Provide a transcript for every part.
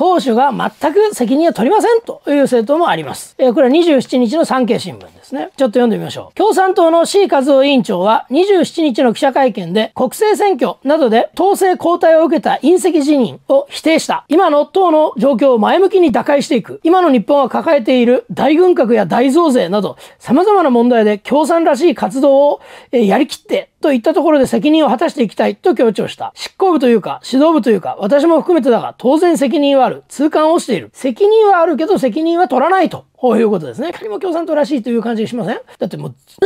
党首が全く責任を取りませんという政党もあります。えー、これは27日の産経新聞ですね。ちょっと読んでみましょう。共産党の C 和夫委員長は27日の記者会見で国政選挙などで党政交代を受けた隕石辞任を否定した。今の党の状況を前向きに打開していく。今の日本は抱えている大軍拡や大増税など様々な問題で共産らしい活動をやりきってといったところで責任を果たしていきたいと強調した。執行部というか、指導部というか、私も含めてだが、当然責任はある。痛感をしている。責任はあるけど責任は取らないと。こういうことですね。カニも共産党らしいという感じがしませんだってもうずー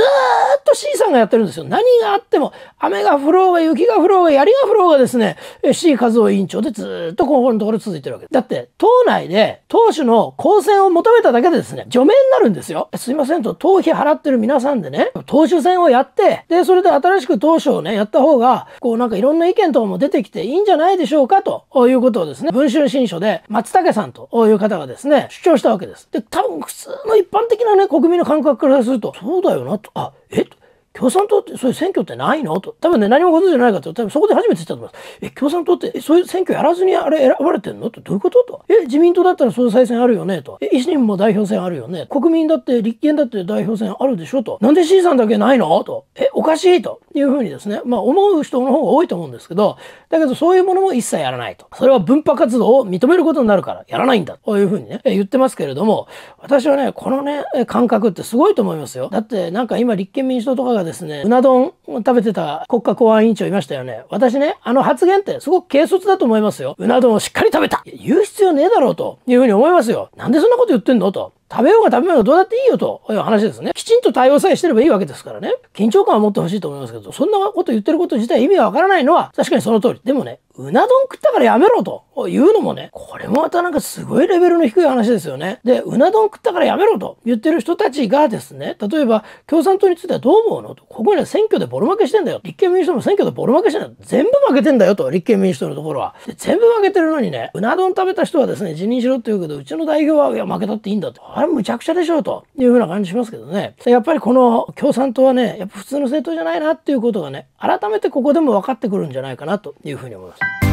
っと C さんがやってるんですよ。何があっても、雨が降ろうが、雪が降ろうが、槍が降ろうがですね、C 和夫委員長でずっと今このところ続いてるわけです。だって、党内で党首の公選を求めただけでですね、除名になるんですよ。すいませんと、党費払ってる皆さんでね、党首選をやって、で、それで新しく党首をね、やった方が、こうなんかいろんな意見等も出てきていいんじゃないでしょうかということをですね、文春新書で松竹さんという方がですね、主張したわけです。で、多分普通の一般的なね、国民の感覚からすると、そうだよなと、あ、え共産党ってそういう選挙ってないのと。多分ね、何もご存じゃないかと。多分そこで初めて知ったと思います。え、共産党ってそういう選挙やらずにあれ選ばれてんのと。どういうことと。え、自民党だったら総裁選あるよねと。え、維新も代表選あるよね。国民だって立憲だって代表選あるでしょと。なんで C さんだけないのと。え、おかしいというふうにですね、まあ思う人の方が多いと思うんですけど、だけどそういうものも一切やらないと。それは分派活動を認めることになるからやらないんだというふうにね、言ってますけれども、私はね、このね、感覚ってすごいと思いますよ。だってなんか今立憲民主党とかがですね、うな丼を食べてた国家公安委員長いましたよね。私ね、あの発言ってすごく軽率だと思いますよ。うな丼をしっかり食べた言う必要ねえだろうというふうに思いますよ。なんでそんなこと言ってんのと。食べようが食べよいがどうだっていいよという話ですね。きちんと対応さえしてればいいわけですからね。緊張感を持ってほしいと思いますけど、そんなこと言ってること自体意味がわからないのは確かにその通り。でもね、うな丼食ったからやめろというのもね、これもまたなんかすごいレベルの低い話ですよね。で、うな丼食ったからやめろと言ってる人たちがですね、例えば共産党についてはどう思うのと、ここには選挙でボロ負けしてんだよ。立憲民主党も選挙でボロ負けしてんだよ。全部負けてんだよと、立憲民主党のところは。で全部負けてるのにね、うな丼食べた人はですね、辞任しろって言うけど、うちの代表はいや負けたっていいんだと。あれゃくちゃでしょうというふうな感じしますけどね。やっぱりこの共産党はね、やっぱ普通の政党じゃないなっていうことがね、改めてここでも分かってくるんじゃないかなというふうに思います。